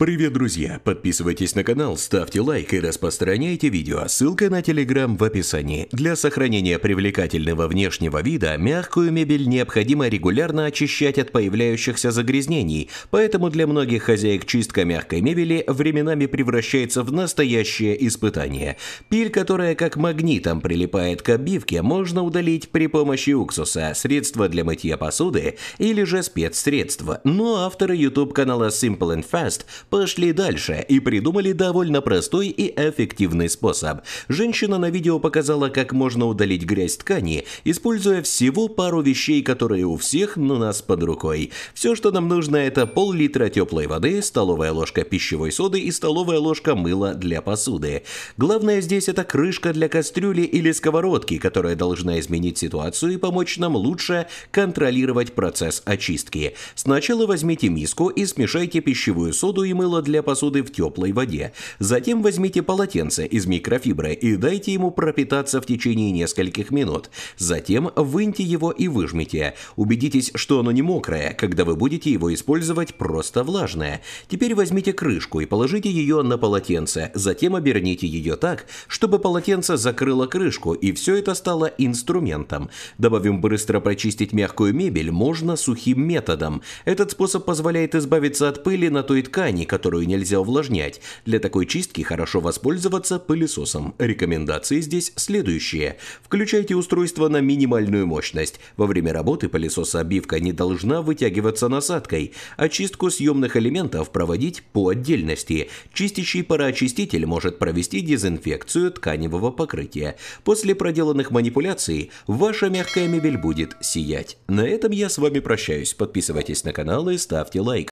Привет, друзья! Подписывайтесь на канал, ставьте лайк и распространяйте видео. Ссылка на телеграм в описании. Для сохранения привлекательного внешнего вида мягкую мебель необходимо регулярно очищать от появляющихся загрязнений, поэтому для многих хозяек чистка мягкой мебели временами превращается в настоящее испытание. Пиль, которая как магнитом прилипает к обивке, можно удалить при помощи уксуса, средства для мытья посуды или же спецсредства. Но ну, а авторы YouTube канала Simple and Fast пошли дальше и придумали довольно простой и эффективный способ. Женщина на видео показала, как можно удалить грязь ткани, используя всего пару вещей, которые у всех на нас под рукой. Все, что нам нужно, это пол-литра теплой воды, столовая ложка пищевой соды и столовая ложка мыла для посуды. Главное здесь это крышка для кастрюли или сковородки, которая должна изменить ситуацию и помочь нам лучше контролировать процесс очистки. Сначала возьмите миску и смешайте пищевую соду и мыло для посуды в теплой воде. Затем возьмите полотенце из микрофибры и дайте ему пропитаться в течение нескольких минут. Затем выньте его и выжмите. Убедитесь, что оно не мокрое, когда вы будете его использовать просто влажное. Теперь возьмите крышку и положите ее на полотенце, затем оберните ее так, чтобы полотенце закрыло крышку и все это стало инструментом. Добавим быстро прочистить мягкую мебель можно сухим методом. Этот способ позволяет избавиться от пыли на той ткани, которую нельзя увлажнять. Для такой чистки хорошо воспользоваться пылесосом. Рекомендации здесь следующие. Включайте устройство на минимальную мощность. Во время работы пылесоса обивка не должна вытягиваться насадкой. Очистку съемных элементов проводить по отдельности. Чистящий пароочиститель может провести дезинфекцию тканевого покрытия. После проделанных манипуляций ваша мягкая мебель будет сиять. На этом я с вами прощаюсь. Подписывайтесь на канал и ставьте лайк.